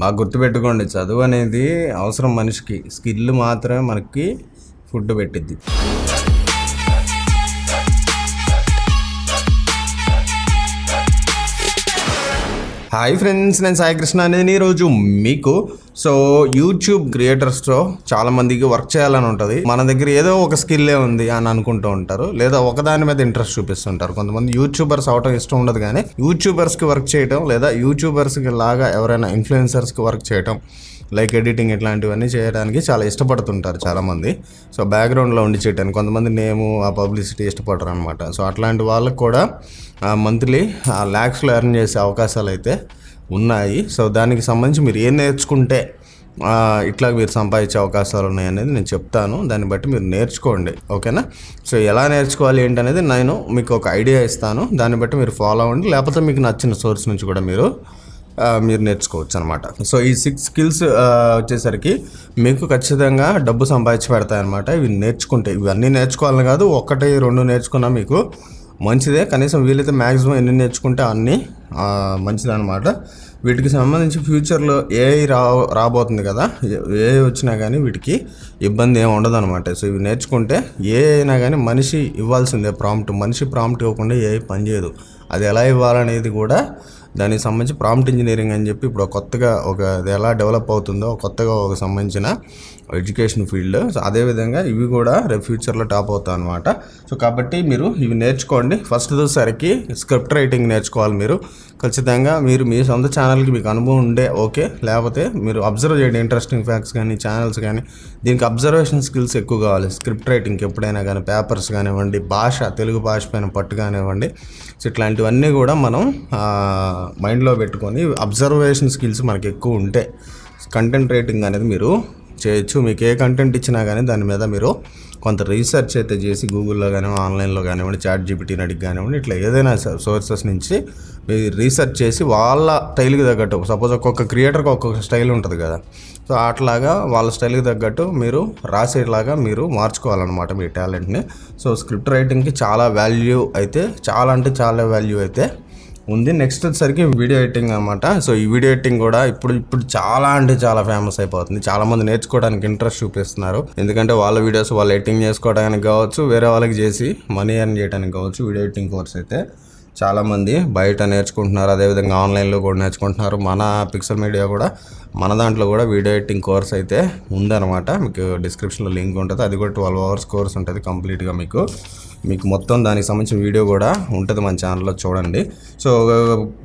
బాగా గుర్తుపెట్టుకోండి చదువు అనేది అవసరం మనిషికి స్కిల్ మాత్రమే మనకి ఫుడ్ పెట్టిద్ది హాయ్ ఫ్రెండ్స్ నేను సాయికృష్ణ అనేది ఈరోజు మీకు సో యూట్యూబ్ చాలా మందికి వర్క్ చేయాలని ఉంటుంది మన దగ్గర ఏదో ఒక స్కిల్లే ఉంది అని అనుకుంటూ ఉంటారు లేదా ఒకదాని మీద ఇంట్రెస్ట్ చూపిస్తుంటారు కొంతమంది యూట్యూబర్స్ అవటం ఇష్టం ఉండదు కానీ యూట్యూబర్స్కి వర్క్ చేయటం లేదా యూట్యూబర్స్కి లాగా ఎవరైనా ఇన్ఫ్లుయెన్సర్స్కి వర్క్ చేయటం లైక్ ఎడిటింగ్ ఇట్లాంటివన్నీ చేయడానికి చాలా ఇష్టపడుతుంటారు చాలామంది సో బ్యాక్గ్రౌండ్లో ఉండి చేయడానికి కొంతమంది నేము ఆ పబ్లిసిటీ ఇష్టపడరు అనమాట సో అట్లాంటి వాళ్ళకు కూడా మంత్లీ ఆ ల్యాక్స్లో ఎర్న్ చేసే అవకాశాలు అయితే ఉన్నాయి సో దానికి సంబంధించి మీరు ఏం నేర్చుకుంటే ఇట్లా మీరు సంపాదించే అవకాశాలు ఉన్నాయనేది నేను చెప్తాను దాన్ని బట్టి మీరు నేర్చుకోండి ఓకేనా సో ఎలా నేర్చుకోవాలి ఏంటనేది నేను మీకు ఒక ఐడియా ఇస్తాను దాన్ని బట్టి మీరు ఫాలో అవ్వండి లేకపోతే మీకు నచ్చిన సోర్స్ నుంచి కూడా మీరు మీరు నేర్చుకోవచ్చు అనమాట సో ఈ సిక్స్ స్కిల్స్ వచ్చేసరికి మీకు ఖచ్చితంగా డబ్బు సంపాదించి పెడతాయి అనమాట ఇవి నేర్చుకుంటే ఇవన్నీ నేర్చుకోవాలని కాదు ఒకటి రెండు నేర్చుకున్నా మీకు మంచిదే కనీసం వీలైతే మ్యాక్సిమం ఎన్ని నేర్చుకుంటే అన్నీ అనమాట వీటికి సంబంధించి ఫ్యూచర్లో ఏ రా రాబోతుంది కదా ఏ వచ్చినా కానీ వీటికి ఇబ్బంది ఏమి ఉండదు అనమాట సో ఇవి నేర్చుకుంటే ఏ అయినా కానీ మనిషి ఇవ్వాల్సిందే ప్రాంప్ట్ మనిషి ప్రాంప్ట్ ఇవ్వకుండా ఏ పని చేయదు అది ఎలా ఇవ్వాలనేది కూడా దానికి సంబంధించి ప్రాంప్ట్ ఇంజనీరింగ్ అని చెప్పి ఇప్పుడు కొత్తగా ఒక అది ఎలా డెవలప్ అవుతుందో కొత్తగా ఒక సంబంధించిన ఎడ్యుకేషన్ ఫీల్డ్ సో అదేవిధంగా ఇవి కూడా రేపు ఫ్యూచర్లో టాప్ అవుతాయి అనమాట సో కాబట్టి మీరు ఇవి నేర్చుకోండి ఫస్ట్ సరికి స్క్రిప్ట్ రైటింగ్ నేర్చుకోవాలి మీరు ఖచ్చితంగా మీరు మీ సొంత ఛానల్కి మీకు అనుభవం ఉండే ఓకే లేకపోతే మీరు అబ్జర్వ్ చేయండి ఇంట్రెస్టింగ్ ఫ్యాక్ట్స్ కానీ ఛానల్స్ కానీ దీనికి అబ్జర్వేషన్ స్కిల్స్ ఎక్కువ కావాలి స్క్రిప్ట్ రైటింగ్కి ఎప్పుడైనా కానీ పేపర్స్ కానివ్వండి భాష తెలుగు భాష పైన పట్టు కానివ్వండి సో ఇట్లాంటివన్నీ కూడా మనం మైండ్లో పెట్టుకొని అబ్జర్వేషన్ స్కిల్స్ మనకి ఎక్కువ ఉంటే కంటెంట్ రైటింగ్ అనేది మీరు చేయొచ్చు మీకు ఏ కంటెంట్ ఇచ్చినా కానీ దాని మీద మీరు కొంత రీసెర్చ్ అయితే చేసి గూగుల్లో కానివ్వండి ఆన్లైన్లో కానివ్వండి చాట్ జీపీటీ నడికి కానివ్వండి ఇట్లా ఏదైనా సోర్సెస్ నుంచి మీరు రీసెర్చ్ చేసి వాళ్ళ స్టైల్కి తగ్గట్టు సపోజ్ ఒక్కొక్క క్రియేటర్కి ఒక్కొక్క స్టైల్ ఉంటుంది కదా సో అట్లాగా వాళ్ళ స్టైల్కి తగ్గట్టు మీరు రాసేలాగా మీరు మార్చుకోవాలన్నమాట మీ టాలెంట్ని సో స్క్రిప్ట్ రైటింగ్కి చాలా వాల్యూ అయితే చాలా అంటే చాలా వాల్యూ అయితే ఉంది నెక్స్ట్ వచ్చేసరికి వీడియో ఎడిటింగ్ అనమాట సో ఈ వీడియో ఎడిటింగ్ కూడా ఇప్పుడు ఇప్పుడు చాలా అంటే చాలా ఫేమస్ అయిపోతుంది చాలా మంది నేర్చుకోవడానికి ఇంట్రెస్ట్ చూపిస్తున్నారు ఎందుకంటే వాళ్ళ వీడియోస్ వాళ్ళు ఎడిటింగ్ చేసుకోవడానికి కావచ్చు వేరే వాళ్ళకి చేసి మనీ ఎర్న్ చేయడానికి కావచ్చు వీడియో ఎడిటింగ్ కోర్స్ అయితే చాలామంది బయట నేర్చుకుంటున్నారు అదేవిధంగా ఆన్లైన్లో కూడా నేర్చుకుంటున్నారు మన పిక్సల్ మీడియా కూడా మన దాంట్లో కూడా వీడియో ఎడిటింగ్ కోర్స్ అయితే ఉందన్నమాట మీకు డిస్క్రిప్షన్లో లింక్ ఉంటుంది అది కూడా ట్వెల్వ్ అవర్స్ కోర్స్ ఉంటుంది కంప్లీట్గా మీకు మీకు మొత్తం దానికి సంబంధించిన వీడియో కూడా ఉంటుంది మన ఛానల్లో చూడండి సో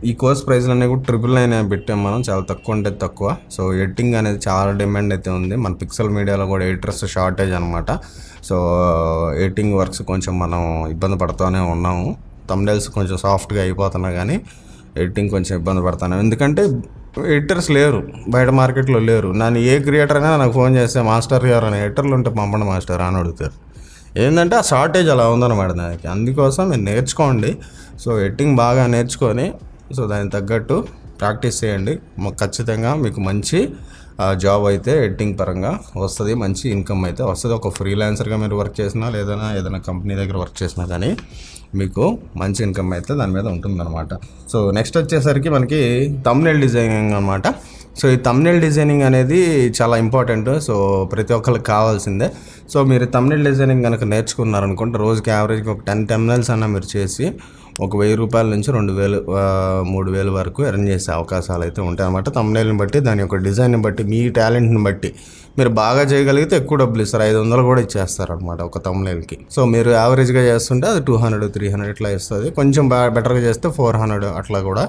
ఈ కోర్స్ ప్రైజ్లు అనేవి కూడా ట్రిపుల్ నైన్ పెట్టాం మనం చాలా తక్కువ ఉంటే తక్కువ సో ఎడిటింగ్ అనేది చాలా డిమాండ్ అయితే ఉంది మన పిక్సల్ మీడియాలో కూడా ఎడిటర్స్ షార్టేజ్ అనమాట సో ఎడిటింగ్ వర్క్స్ కొంచెం మనం ఇబ్బంది పడుతూనే ఉన్నాము తమ్నెల్స్ కొంచెం సాఫ్ట్గా అయిపోతున్నా కానీ ఎడిటింగ్ కొంచెం ఇబ్బంది పడతాను ఎందుకంటే ఎడిటర్స్ లేరు బయట మార్కెట్లో లేరు నన్ను ఏ క్రియేటర్ అయినా నాకు ఫోన్ చేస్తే మాస్టర్ గారు అనే ఎడిటర్లు ఉంటే పంపండి మాస్టర్ అని అడుగుతారు ఏంటంటే ఆ షార్టేజ్ అలా ఉందన్నమాట దానికి అందుకోసం నేను నేర్చుకోండి సో ఎడిటింగ్ బాగా నేర్చుకొని సో దానికి తగ్గట్టు ప్రాక్టీస్ చేయండి ఖచ్చితంగా మీకు మంచి జాబ్ అయితే ఎడిటింగ్ పరంగా వస్తుంది మంచి ఇన్కమ్ అయితే వస్తుంది ఒక ఫ్రీలాన్సర్గా మీరు వర్క్ చేసినా లేదన్నా ఏదైనా కంపెనీ దగ్గర వర్క్ చేసినా కానీ మీకు మంచి ఇన్కమ్ అయితే దాని మీద ఉంటుందన్నమాట సో నెక్స్ట్ వచ్చేసరికి మనకి తమ్నెల్ డిజైనింగ్ అనమాట సో ఈ తమ్నెల్ డిజైనింగ్ అనేది చాలా ఇంపార్టెంట్ సో ప్రతి ఒక్కరికి కావాల్సిందే సో మీరు తమ్నెల్ డిజైనింగ్ కనుక నేర్చుకున్నారనుకుంటే రోజుకి యావరేజ్గా ఒక టెన్ టెమ్నెల్స్ అన్న మీరు చేసి ఒక వెయ్యి రూపాయల నుంచి రెండు వేలు మూడు వేలు వరకు ఎర్న్ చేసే అవకాశాలు అయితే ఉంటాయి అనమాట తమ్నేల్ని బట్టి దాని యొక్క డిజైన్ని బట్టి మీ టాలెంట్ని బట్టి మీరు బాగా చేయగలిగితే ఎక్కువ డబ్బులు ఇస్తారు ఐదు వందలు కూడా ఇచ్చేస్తారనమాట ఒక తమ్నేల్కి సో మీరు యావరేజ్గా చేస్తుంటే అది టూ హండ్రెడ్ త్రీ హండ్రెడ్ ఇట్లా ఇస్తుంది కొంచెం బాగా బెటర్గా చేస్తే ఫోర్ హండ్రెడ్ అట్లా కూడా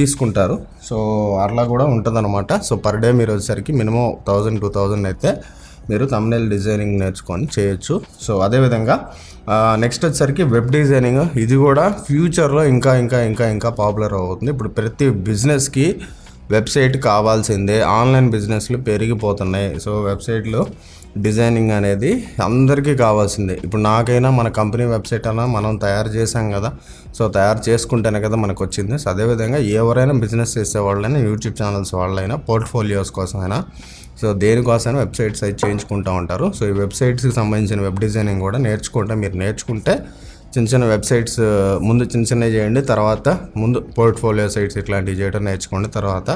తీసుకుంటారు సో అట్లా కూడా అనమాట సో పర్ డే మీరు వచ్చేసరికి మినిమం థౌజండ్ టూ థౌజండ్ అయితే మీరు తమ్నెల్ డిజైనింగ్ నేర్చుకొని చేయొచ్చు సో అదేవిధంగా నెక్స్ట్ వచ్చేసరికి వెబ్ డిజైనింగ్ ఇది కూడా ఫ్యూచర్లో ఇంకా ఇంకా ఇంకా ఇంకా పాపులర్ అవుతుంది ఇప్పుడు ప్రతి బిజినెస్కి వెబ్సైట్ కావాల్సిందే ఆన్లైన్ బిజినెస్లు పెరిగిపోతున్నాయి సో వెబ్సైట్లు డిజైనింగ్ అనేది అందరికీ కావాల్సిందే ఇప్పుడు నాకైనా మన కంపెనీ వెబ్సైట్ అయినా మనం తయారు చేసాం కదా సో తయారు చేసుకుంటేనే కదా మనకు వచ్చింది సో అదేవిధంగా ఎవరైనా బిజినెస్ చేసే వాళ్ళైనా యూట్యూబ్ ఛానల్స్ వాళ్ళైనా పోర్ట్ఫోలియోస్ కోసమైనా సో దేనికోసమైనా వెబ్సైట్స్ అయితే చేయించుకుంటూ ఉంటారు సో ఈ వెబ్సైట్స్కి సంబంధించిన వెబ్ డిజైనింగ్ కూడా నేర్చుకుంటే మీరు నేర్చుకుంటే చిన్న చిన్న వెబ్సైట్స్ ముందు చిన్న చిన్నవి చేయండి తర్వాత ముందు పోర్ట్ఫోలియో సైట్స్ ఇట్లాంటివి చేయడం నేర్చుకోండి తర్వాత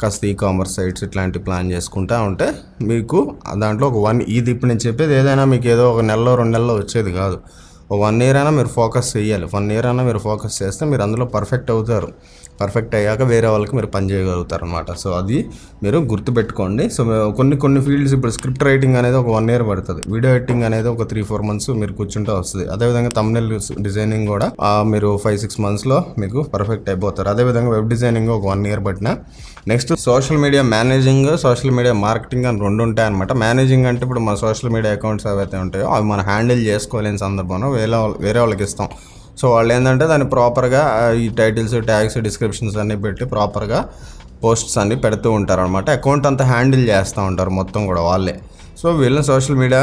కాస్త ఈ కామర్స్ సైట్స్ ఇట్లాంటి ప్లాన్ చేసుకుంటా ఉంటే మీకు దాంట్లో ఒక వన్ ఇది ఇప్పుడు నేను చెప్పేది ఏదైనా మీకు ఏదో ఒక నెలలో రెండు నెలలో వచ్చేది కాదు ఒక వన్ ఇయర్ అయినా మీరు ఫోకస్ చేయాలి వన్ ఇయర్ అయినా మీరు ఫోకస్ చేస్తే మీరు అందులో పర్ఫెక్ట్ అవుతారు పర్ఫెక్ట్ అయ్యాక వేరే వాళ్ళకి మీరు పని చేయగలుగుతారు అనమాట సో అది మీరు గుర్తుపెట్టుకోండి సో కొన్ని కొన్ని ఫీల్డ్స్ ఇప్పుడు స్క్రిప్ట్ రైటింగ్ అనేది ఒక వన్ ఇయర్ పడుతుంది వీడియో ఎడిటింగ్ అనేది ఒక త్రీ ఫోర్ మంత్స్ మీరు కూర్చుంటే వస్తుంది అదేవిధంగా తమిళ డిజైనింగ్ కూడా మీరు ఫైవ్ సిక్స్ మంత్స్లో మీకు పర్ఫెక్ట్ అయిపోతారు అదేవిధంగా వెబ్ డిజైనింగ్ ఒక వన్ ఇయర్ పట్టిన next social media managing social media marketing అని రెండు ఉంటాయన్నమాట మేనేజింగ్ అంటే ఇప్పుడు మన సోషల్ మీడియా అకౌంట్స్ ఏవైతే ఉంటాయో అవి మనం హ్యాండిల్ చేసుకోలేని సందర్భంలో వేరే వేరే వాళ్ళకి ఇస్తాం సో వాళ్ళు ఏంటంటే దాన్ని ప్రాపర్గా ఈ టైటిల్స్ ట్యాగ్స్ డిస్క్రిప్షన్స్ అన్నీ పెట్టి ప్రాపర్గా పోస్ట్స్ అన్నీ పెడుతూ ఉంటారు అనమాట అకౌంట్ అంతా హ్యాండిల్ చేస్తూ ఉంటారు మొత్తం కూడా వాళ్ళే సో వీళ్ళని సోషల్ మీడియా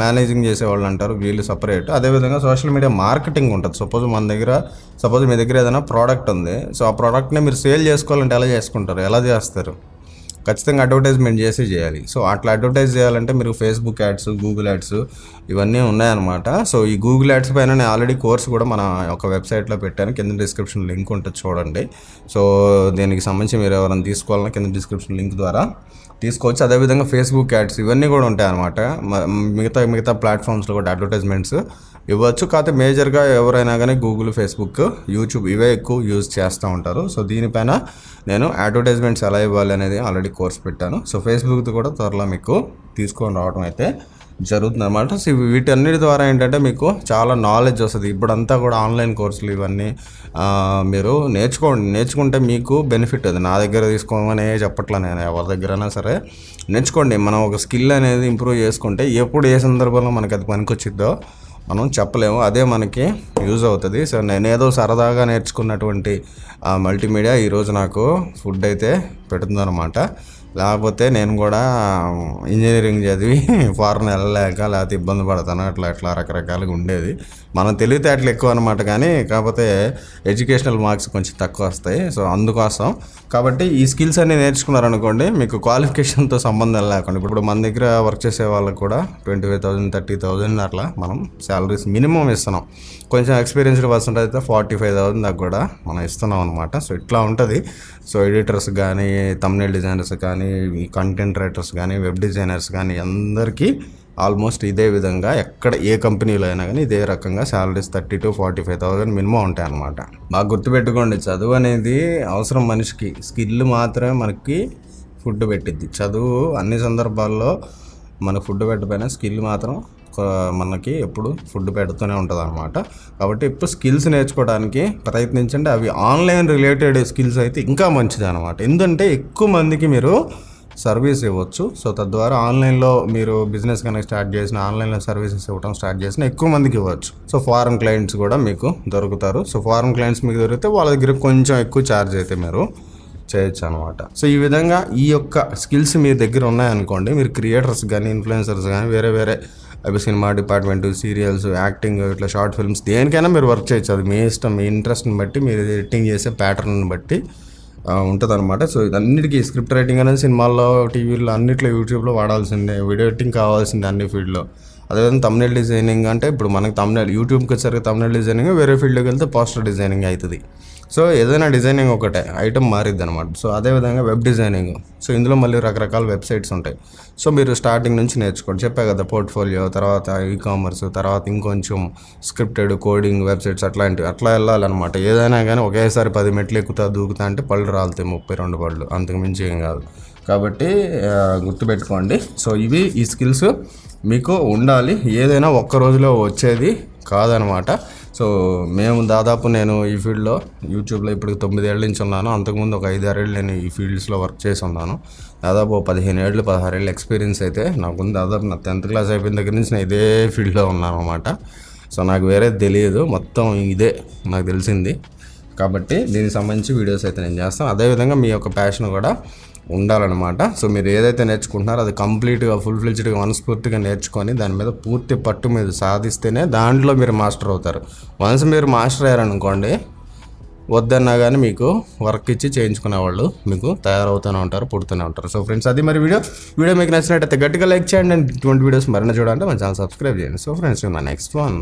మేనేజింగ్ చేసేవాళ్ళు అంటారు వీళ్ళు సపరేట్ అదేవిధంగా సోషల్ మీడియా మార్కెటింగ్ ఉంటుంది సపోజ్ మన దగ్గర సపోజ్ మీ దగ్గర ఏదైనా ప్రోడక్ట్ ఉంది సో ఆ ప్రోడక్ట్ని మీరు సేల్ చేసుకోవాలంటే ఎలా చేసుకుంటారు ఎలా చేస్తారు ఖచ్చితంగా అడ్వర్టైజ్మెంట్ చేసి చేయాలి సో అట్లా అడ్వర్టైజ్ చేయాలంటే మీరు ఫేస్బుక్ యాడ్స్ గూగుల్ యాడ్స్ ఇవన్నీ ఉన్నాయన్నమాట సో ఈ గూగుల్ యాడ్స్ పైన నేను ఆల్రెడీ కోర్స్ కూడా మన ఒక వెబ్సైట్లో పెట్టాను కింద డిస్క్రిప్షన్ లింక్ ఉంటుంది చూడండి సో దీనికి సంబంధించి మీరు ఎవరైనా తీసుకోవాలన్నా కింద డిస్క్రిప్షన్ లింక్ ద్వారా తీసుకోవచ్చు అదేవిధంగా ఫేస్బుక్ యాడ్స్ ఇవన్నీ కూడా ఉంటాయి అనమాట మిగతా మిగతా ప్లాట్ఫామ్స్లో కూడా అడ్వర్టైజ్మెంట్స్ ఇవ్వచ్చు కాకపోతే మేజర్గా ఎవరైనా కానీ గూగుల్ ఫేస్బుక్ యూట్యూబ్ ఇవే ఎక్కువ యూజ్ చేస్తూ ఉంటారు సో దీనిపైన నేను అడ్వర్టైజ్మెంట్స్ ఎలా ఇవ్వాలి అనేది ఆల్రెడీ కోర్స్ పెట్టాను సో ఫేస్బుక్తో కూడా త్వరలో మీకు తీసుకొని రావడం అయితే జరుగుతుంది అనమాట సో వీటన్నిటి ద్వారా ఏంటంటే మీకు చాలా నాలెడ్జ్ వస్తుంది ఇప్పుడంతా కూడా ఆన్లైన్ కోర్సులు ఇవన్నీ మీరు నేర్చుకోండి నేర్చుకుంటే మీకు బెనిఫిట్ అది నా దగ్గర తీసుకోమనే చెప్పట్లే నేను ఎవరి దగ్గరైనా సరే నేర్చుకోండి మనం ఒక స్కిల్ అనేది ఇంప్రూవ్ చేసుకుంటే ఎప్పుడు ఏ సందర్భంలో మనకి అది పనికొచ్చిద్దో మనం చెప్పలేము అదే మనకి యూజ్ అవుతుంది సో నేనేదో సరదాగా నేర్చుకున్నటువంటి మల్టీమీడియా ఈరోజు నాకు ఫుడ్ అయితే పెడుతుందనమాట లేకపోతే నేను కూడా ఇంజనీరింగ్ చదివి ఫారెన్ వెళ్ళలేక లేకపోతే ఇబ్బంది పడతాను అట్లా అట్లా రకరకాలుగా ఉండేది మనం తెలివితేటలు ఎక్కువ అనమాట కానీ కాకపోతే ఎడ్యుకేషనల్ మార్క్స్ కొంచెం తక్కువ వస్తాయి సో అందుకోసం కాబట్టి ఈ స్కిల్స్ అన్ని నేర్చుకున్నారనుకోండి మీకు క్వాలిఫికేషన్తో సంబంధం లేకుండా ఇప్పుడు మన దగ్గర వర్క్ చేసే వాళ్ళకు కూడా twenty five thousand thirty thousand అట్లా మనం శాలరీస్ మినిమం ఇస్తున్నాం కొంచెం ఎక్స్పీరియన్స్డ్ పర్సన్ అయితే ఫార్టీ ఫైవ్ థౌజండ్ దాకా కూడా మనం ఇస్తున్నాం అనమాట సో ఇట్లా ఉంటుంది సో ఎడిటర్స్ కానీ తమ్నేల్ డిజైనర్స్ కానీ ఈ కంటెంట్ రైటర్స్ కానీ వెబ్ డిజైనర్స్ కానీ అందరికీ ఆల్మోస్ట్ ఇదే విధంగా ఎక్కడ ఏ కంపెనీలో అయినా కానీ ఇదే రకంగా salaries thirty to forty five thousand minimum ఉంటాయి అనమాట బాగా గుర్తుపెట్టుకోండి చదువు అనేది అవసరం మనిషికి స్కిల్ మాత్రమే మనకి ఫుడ్ పెట్టిద్ది చదువు అన్ని సందర్భాల్లో మనకు ఫుడ్ పెట్టపోయినా స్కిల్ మాత్రం మనకి ఎప్పుడు ఫుడ్ పెడుతూనే ఉంటుంది అనమాట కాబట్టి ఇప్పుడు స్కిల్స్ నేర్చుకోవడానికి ప్రయత్నించండి అవి ఆన్లైన్ రిలేటెడ్ స్కిల్స్ అయితే ఇంకా మంచిది అనమాట ఎందుకంటే ఎక్కువ మందికి మీరు సర్వీస్ ఇవ్వచ్చు సో తద్వారా ఆన్లైన్లో మీరు బిజినెస్ కనుక స్టార్ట్ చేసిన ఆన్లైన్లో సర్వీసెస్ ఇవ్వడం స్టార్ట్ చేసిన ఎక్కువ మందికి ఇవ్వచ్చు సో ఫారెన్ క్లయింట్స్ కూడా మీకు దొరుకుతారు సో ఫారెన్ క్లయింట్స్ మీకు దొరికితే వాళ్ళ దగ్గర కొంచెం ఎక్కువ ఛార్జ్ అయితే మీరు చేయొచ్చు అనమాట సో ఈ విధంగా ఈ యొక్క స్కిల్స్ మీ దగ్గర ఉన్నాయనుకోండి మీరు క్రియేటర్స్ కానీ ఇన్ఫ్లుయెన్సర్స్ కానీ వేరే వేరే లేకపోతే సినిమా డిపార్ట్మెంట్ సీరియల్స్ యాక్టింగ్ ఇట్లా షార్ట్ ఫిల్మ్స్ దేనికైనా మీరు వర్క్ చేయొచ్చు అది మీ ఇష్టం మీ ఇంట్రెస్ట్ని బట్టి మీరు ఎడిటింగ్ చేసే ప్యాటర్న్ బట్టి ఉంటుంది అనమాట సో అన్నిటికీ స్క్రిప్ట్ రైటింగ్ అనేది సినిమాల్లో టీవీలో అన్నిట్లో యూట్యూబ్లో వాడాల్సిందే వీడియో ఎడిటింగ్ కావాల్సిందే అన్ని ఫీల్డ్లో అదేవిధంగా తమిళ డిజైనింగ్ అంటే ఇప్పుడు మనకి తమిళ యూట్యూబ్కి వచ్చేసరికి తమిళ డిజైనింగ్ వేరే ఫీల్డ్కి వెళ్తే పోస్టర్ డిజైనింగ్ అవుతుంది సో ఏదైనా డిజైనింగ్ ఒకటే ఐటమ్ మారిద్ది అనమాట సో అదేవిధంగా వెబ్ డిజైనింగ్ సో ఇందులో మళ్ళీ రకరకాల వెబ్సైట్స్ ఉంటాయి సో మీరు స్టార్టింగ్ నుంచి నేర్చుకోండి చెప్పే కదా పోర్ట్ఫోలియో తర్వాత ఈ కామర్స్ తర్వాత ఇంకొంచెం స్క్రిప్టెడ్ కోడింగ్ వెబ్సైట్స్ అట్లాంటివి అట్లా వెళ్ళాలన్నమాట ఏదైనా కానీ ఒకేసారి పది మెట్లు ఎక్కుతా దూకుతా అంటే పళ్ళు రాలుతాయి ముప్పై రెండు పళ్ళు అంతకుమించి ఏం కాదు కాబట్టి గుర్తుపెట్టుకోండి సో ఇవి ఈ స్కిల్స్ మీకు ఉండాలి ఏదైనా ఒక్క రోజులో వచ్చేది కాదనమాట సో మేము దాదాపు నేను ఈ ఫీల్డ్లో యూట్యూబ్లో ఇప్పుడు తొమ్మిదేళ్ళ నుంచి ఉన్నాను అంతకుముందు ఒక ఐదారేళ్ళు నేను ఈ ఫీల్డ్స్లో వర్క్ చేసి ఉన్నాను దాదాపు పదిహేను ఏళ్ళు పదహారేళ్ళు ఎక్స్పీరియన్స్ అయితే నాకుంది దాదాపు నా టెన్త్ క్లాస్ అయిపోయిన దగ్గర నుంచి నేను ఇదే ఫీల్డ్లో ఉన్నాను అనమాట సో నాకు వేరేది తెలియదు మొత్తం ఇదే నాకు తెలిసింది కాబట్టి దీనికి సంబంధించి వీడియోస్ అయితే నేను చేస్తాను అదేవిధంగా మీ యొక్క ప్యాషన్ కూడా ఉండాలన్నమాట సో మీరు ఏదైతే నేర్చుకుంటున్నారో అది కంప్లీట్గా ఫుల్ ఫ్లెడ్జ్డ్గా మనస్ఫూర్తిగా నేర్చుకొని దాని మీద పూర్తి పట్టు మీద సాధిస్తేనే దాంట్లో మీరు మాస్టర్ అవుతారు వన్స్ మీరు మాస్టర్ అయ్యారనుకోండి వద్దన్నా కానీ మీకు వర్క్ ఇచ్చి చేయించుకునే వాళ్ళు మీకు తయారవుతూనే ఉంటారు పుడుతూనే ఉంటారు సో ఫ్రెండ్స్ అది మరి వీడియో వీడియో మీకు నచ్చినట్టయితే గట్టిగా లైక్ చేయండి అండ్ ఇటువంటి వీడియోస్ మరిన్న చూడాలంటే మన ఛానల్ సబ్స్క్రైబ్ చేయండి సో ఫ్రెండ్స్ మా నెక్స్ట్ వన్